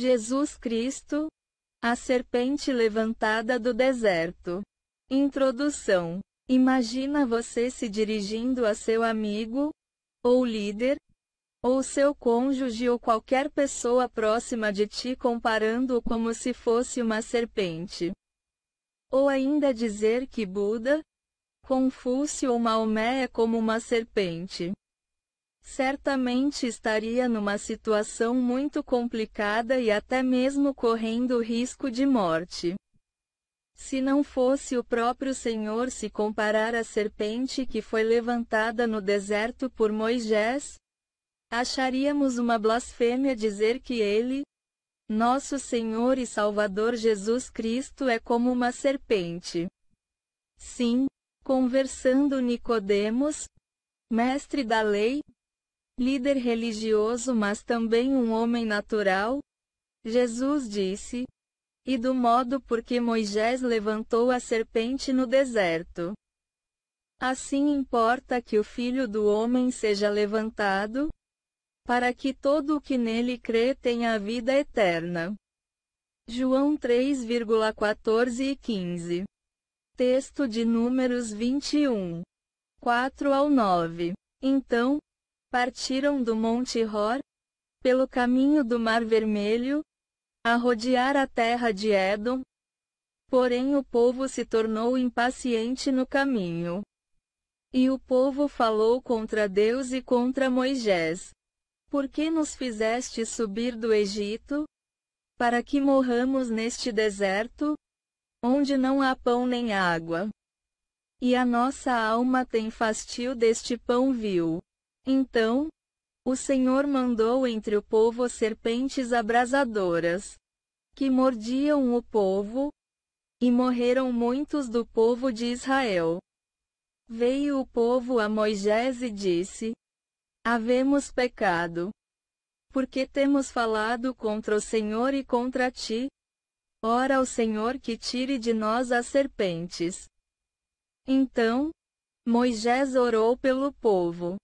Jesus Cristo, a serpente levantada do deserto. Introdução. Imagina você se dirigindo a seu amigo, ou líder, ou seu cônjuge ou qualquer pessoa próxima de ti comparando-o como se fosse uma serpente. Ou ainda dizer que Buda, Confúcio ou Maomé é como uma serpente certamente estaria numa situação muito complicada e até mesmo correndo risco de morte. Se não fosse o próprio Senhor se comparar à serpente que foi levantada no deserto por Moisés, acharíamos uma blasfêmia dizer que ele, nosso Senhor e Salvador Jesus Cristo é como uma serpente. Sim, conversando Nicodemos, mestre da lei, líder religioso, mas também um homem natural? Jesus disse. E do modo por que Moisés levantou a serpente no deserto. Assim importa que o filho do homem seja levantado, para que todo o que nele crê tenha a vida eterna. João 3,14 e 15. Texto de Números 21. 4 ao 9. Então, partiram do Monte Hor, pelo caminho do Mar Vermelho, a rodear a terra de Edom. Porém o povo se tornou impaciente no caminho. E o povo falou contra Deus e contra Moisés. Por que nos fizeste subir do Egito? Para que morramos neste deserto? Onde não há pão nem água. E a nossa alma tem fastio deste pão vil. Então, o Senhor mandou entre o povo serpentes abrasadoras, que mordiam o povo, e morreram muitos do povo de Israel. Veio o povo a Moisés e disse: Havemos pecado. Porque temos falado contra o Senhor e contra ti. Ora ao Senhor que tire de nós as serpentes. Então, Moisés orou pelo povo.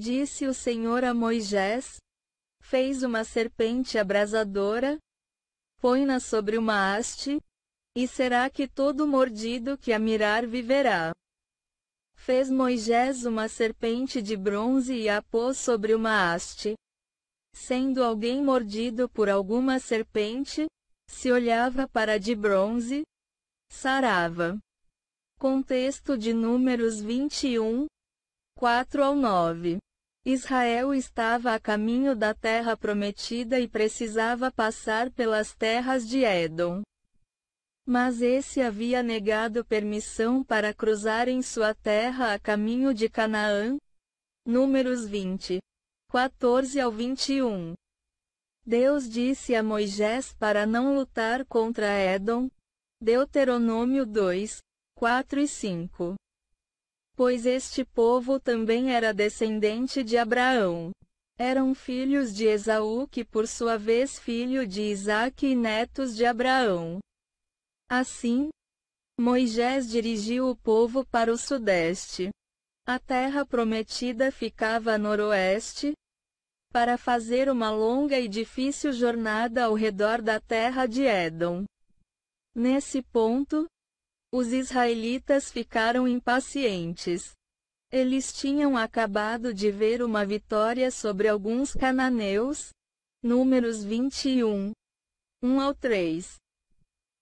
Disse o Senhor a Moisés: Fez uma serpente abrasadora, põe-na sobre uma haste, e será que todo mordido que a mirar viverá. Fez Moisés uma serpente de bronze e a pôs sobre uma haste. Sendo alguém mordido por alguma serpente, se olhava para a de bronze, sarava. Contexto de Números 21, 4 ao 9. Israel estava a caminho da terra prometida e precisava passar pelas terras de Edom. Mas esse havia negado permissão para cruzar em sua terra a caminho de Canaã. Números 20, 14 ao 21. Deus disse a Moisés para não lutar contra Edom. Deuteronômio 2, 4 e 5 pois este povo também era descendente de Abraão. Eram filhos de Esaú, que por sua vez filho de Isaac e netos de Abraão. Assim, Moisés dirigiu o povo para o sudeste. A terra prometida ficava a noroeste, para fazer uma longa e difícil jornada ao redor da terra de Edom. Nesse ponto, os israelitas ficaram impacientes. Eles tinham acabado de ver uma vitória sobre alguns cananeus. Números 21, 1 ao 3.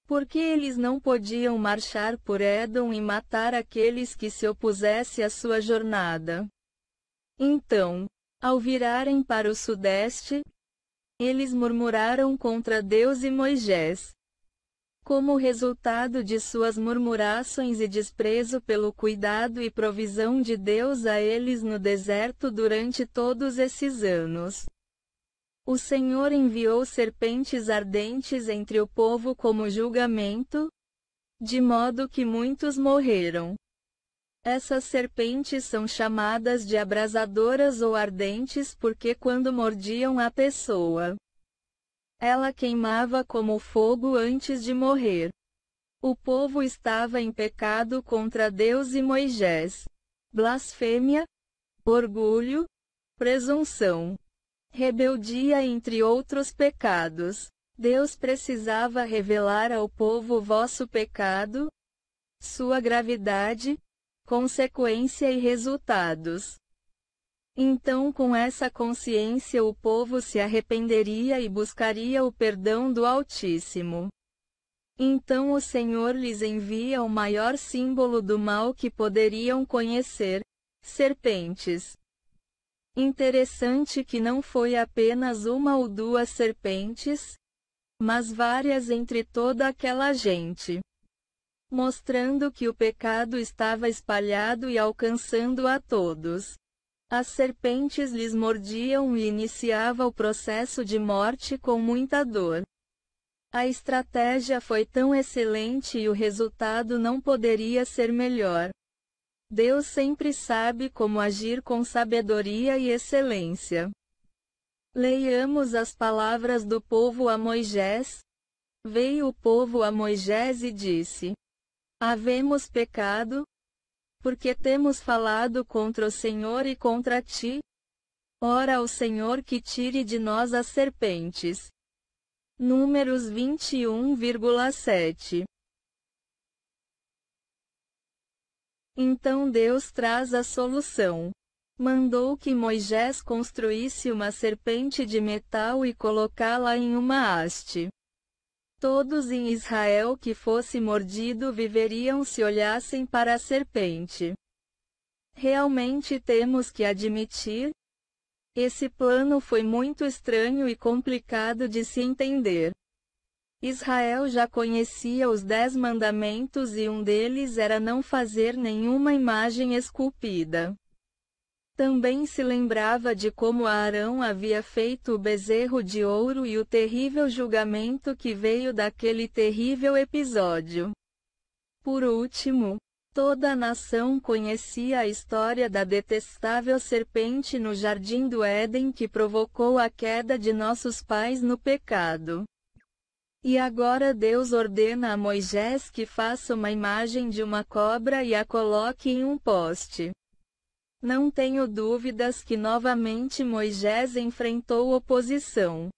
Porque eles não podiam marchar por Edom e matar aqueles que se opusessem à sua jornada. Então, ao virarem para o sudeste, eles murmuraram contra Deus e Moisés como resultado de suas murmurações e desprezo pelo cuidado e provisão de Deus a eles no deserto durante todos esses anos. O Senhor enviou serpentes ardentes entre o povo como julgamento, de modo que muitos morreram. Essas serpentes são chamadas de abrasadoras ou ardentes porque quando mordiam a pessoa, ela queimava como fogo antes de morrer. O povo estava em pecado contra Deus e Moisés. Blasfêmia, orgulho, presunção, rebeldia, entre outros pecados. Deus precisava revelar ao povo vosso pecado, sua gravidade, consequência e resultados. Então, com essa consciência, o povo se arrependeria e buscaria o perdão do Altíssimo. Então o Senhor lhes envia o maior símbolo do mal que poderiam conhecer: serpentes. Interessante que não foi apenas uma ou duas serpentes, mas várias entre toda aquela gente, mostrando que o pecado estava espalhado e alcançando a todos. As serpentes lhes mordiam e iniciava o processo de morte com muita dor. A estratégia foi tão excelente e o resultado não poderia ser melhor. Deus sempre sabe como agir com sabedoria e excelência. Leiamos as palavras do povo a Moisés. Veio o povo a Moisés e disse: Havemos pecado, porque temos falado contra o Senhor e contra ti? Ora ao Senhor que tire de nós as serpentes. Números 21,7 Então Deus traz a solução. Mandou que Moisés construísse uma serpente de metal e colocá-la em uma haste. Todos em Israel que fosse mordido viveriam se olhassem para a serpente. Realmente temos que admitir? Esse plano foi muito estranho e complicado de se entender. Israel já conhecia os Dez Mandamentos e um deles era não fazer nenhuma imagem esculpida. Também se lembrava de como Arão havia feito o bezerro de ouro e o terrível julgamento que veio daquele terrível episódio. Por último, toda a nação conhecia a história da detestável serpente no jardim do Éden que provocou a queda de nossos pais no pecado. E agora Deus ordena a Moisés que faça uma imagem de uma cobra e a coloque em um poste. Não tenho dúvidas que novamente Moisés enfrentou oposição.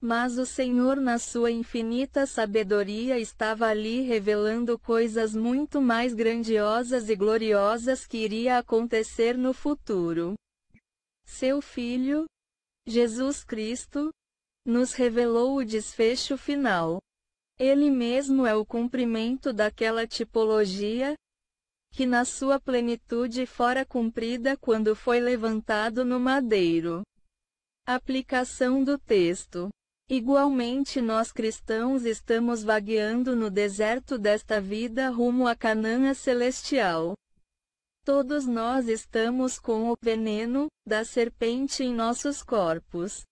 Mas o Senhor, na sua infinita sabedoria, estava ali revelando coisas muito mais grandiosas e gloriosas que iria acontecer no futuro. Seu Filho, Jesus Cristo, nos revelou o desfecho final. Ele mesmo é o cumprimento daquela tipologia, que na sua plenitude fora cumprida quando foi levantado no madeiro. Aplicação do texto. Igualmente nós cristãos estamos vagueando no deserto desta vida rumo à Canaã celestial. Todos nós estamos com o veneno da serpente em nossos corpos.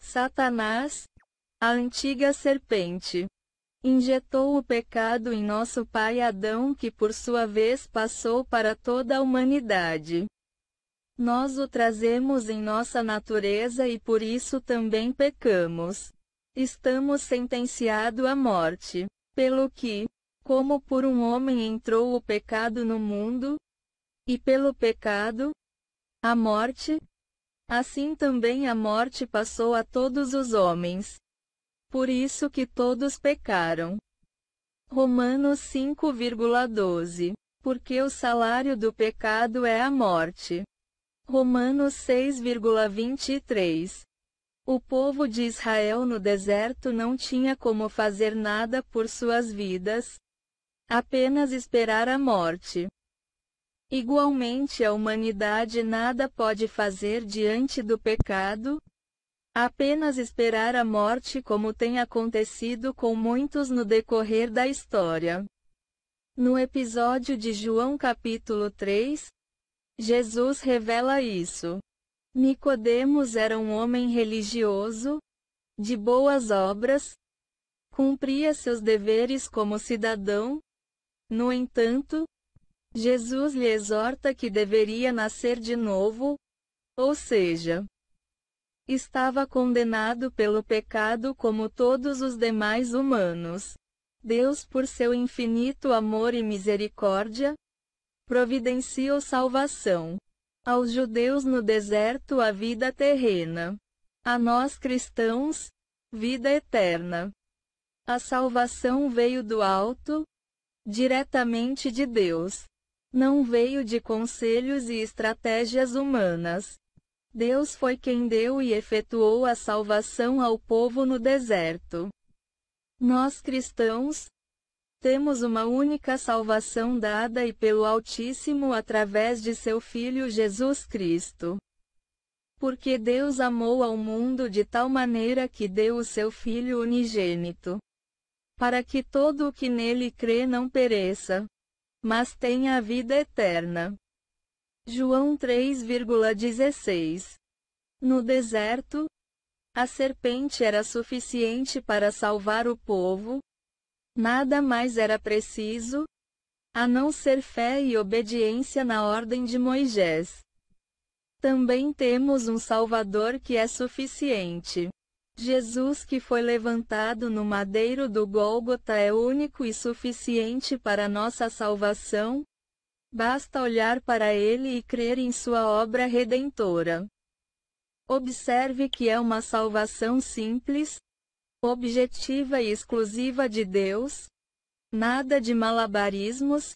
Satanás, a antiga serpente, injetou o pecado em nosso pai Adão, que por sua vez passou para toda a humanidade. Nós o trazemos em nossa natureza e por isso também pecamos. Estamos sentenciados à morte. Pelo que, como por um homem entrou o pecado no mundo, e pelo pecado, a morte, assim também a morte passou a todos os homens por isso que todos pecaram. Romanos 5,12 Porque o salário do pecado é a morte. Romanos 6,23 O povo de Israel no deserto não tinha como fazer nada por suas vidas, apenas esperar a morte. Igualmente, a humanidade nada pode fazer diante do pecado, apenas esperar a morte como tem acontecido com muitos no decorrer da história. No episódio de João capítulo 3, Jesus revela isso. Nicodemos era um homem religioso, de boas obras, cumpria seus deveres como cidadão. No entanto, Jesus lhe exorta que deveria nascer de novo, ou seja, estava condenado pelo pecado como todos os demais humanos. Deus, por seu infinito amor e misericórdia, providenciou salvação aos judeus no deserto a vida terrena, a nós cristãos, vida eterna. A salvação veio do alto, diretamente de Deus. Não veio de conselhos e estratégias humanas. Deus foi quem deu e efetuou a salvação ao povo no deserto. Nós cristãos, temos uma única salvação dada e pelo Altíssimo através de seu Filho Jesus Cristo. Porque Deus amou ao mundo de tal maneira que deu o seu Filho unigênito. Para que todo o que nele crê não pereça, mas tenha a vida eterna. João 3,16 No deserto, a serpente era suficiente para salvar o povo, nada mais era preciso, a não ser fé e obediência na ordem de Moisés. Também temos um Salvador que é suficiente. Jesus que foi levantado no madeiro do Gólgota é único e suficiente para nossa salvação, Basta olhar para ele e crer em sua obra redentora. Observe que é uma salvação simples, objetiva e exclusiva de Deus. Nada de malabarismos,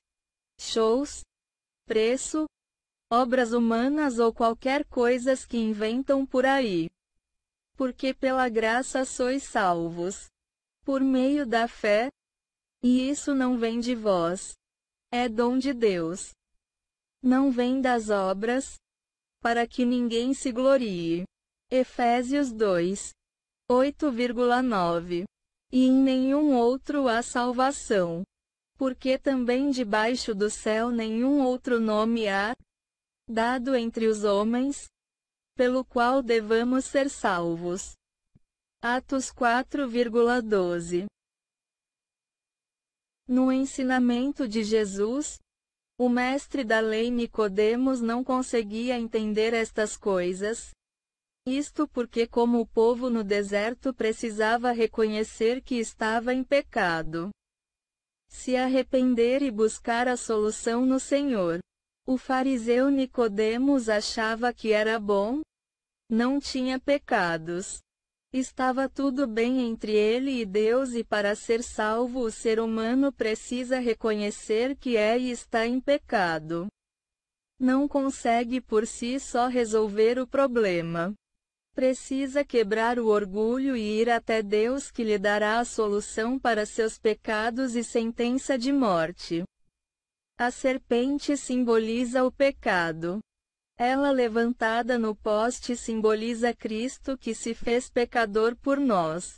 shows, preço, obras humanas ou qualquer coisas que inventam por aí. Porque pela graça sois salvos. Por meio da fé. E isso não vem de vós é dom de Deus. Não vem das obras, para que ninguém se glorie. Efésios 2, 8,9. E em nenhum outro há salvação. Porque também debaixo do céu nenhum outro nome há, dado entre os homens, pelo qual devamos ser salvos. Atos 4,12 no ensinamento de Jesus, o mestre da lei Nicodemos não conseguia entender estas coisas. Isto porque como o povo no deserto precisava reconhecer que estava em pecado, se arrepender e buscar a solução no Senhor. O fariseu Nicodemos achava que era bom, não tinha pecados. Estava tudo bem entre ele e Deus, e para ser salvo, o ser humano precisa reconhecer que é e está em pecado. Não consegue por si só resolver o problema. Precisa quebrar o orgulho e ir até Deus, que lhe dará a solução para seus pecados e sentença de morte. A serpente simboliza o pecado. Ela levantada no poste simboliza Cristo que se fez pecador por nós.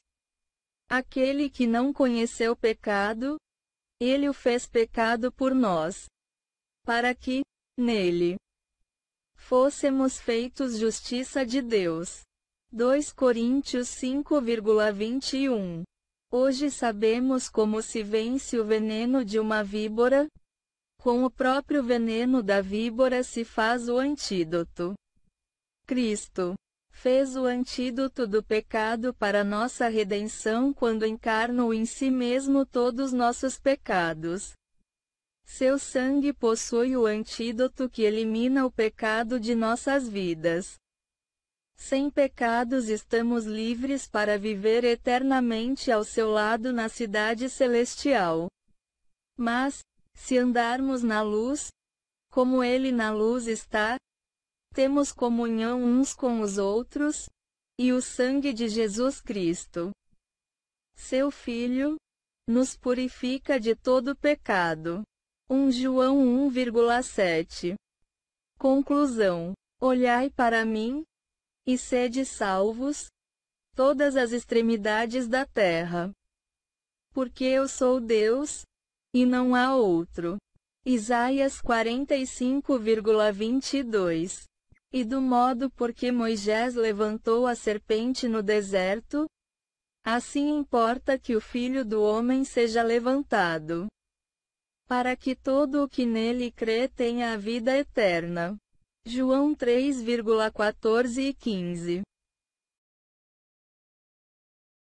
Aquele que não conheceu pecado, ele o fez pecado por nós. Para que, nele, fôssemos feitos justiça de Deus. 2 Coríntios 5,21 Hoje sabemos como se vence o veneno de uma víbora, com o próprio veneno da víbora se faz o antídoto. Cristo fez o antídoto do pecado para nossa redenção quando encarnou em si mesmo todos nossos pecados. Seu sangue possui o antídoto que elimina o pecado de nossas vidas. Sem pecados estamos livres para viver eternamente ao seu lado na cidade celestial. Mas, se andarmos na luz, como Ele na luz está, temos comunhão uns com os outros, e o sangue de Jesus Cristo, seu Filho, nos purifica de todo pecado. 1 João 1,7 Conclusão: Olhai para mim, e sede salvos, todas as extremidades da terra. Porque eu sou Deus, e não há outro. Isaías 45,22 E do modo por que Moisés levantou a serpente no deserto? Assim importa que o filho do homem seja levantado, para que todo o que nele crê tenha a vida eterna. João 3,14 e 15